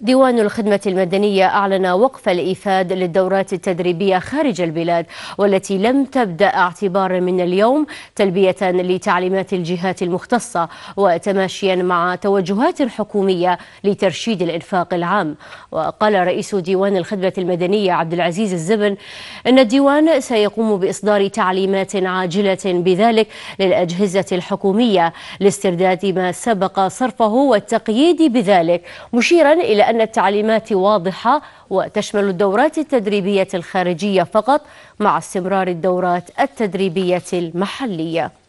ديوان الخدمة المدنية أعلن وقف الإيفاد للدورات التدريبية خارج البلاد والتي لم تبدأ اعتبارا من اليوم تلبية لتعليمات الجهات المختصة وتماشيا مع توجهات حكومية لترشيد الإنفاق العام وقال رئيس ديوان الخدمة المدنية عبد العزيز الزبن أن الديوان سيقوم بإصدار تعليمات عاجلة بذلك للأجهزة الحكومية لاسترداد ما سبق صرفه والتقييد بذلك مشيرا إلى أن التعليمات واضحة وتشمل الدورات التدريبية الخارجية فقط مع استمرار الدورات التدريبية المحلية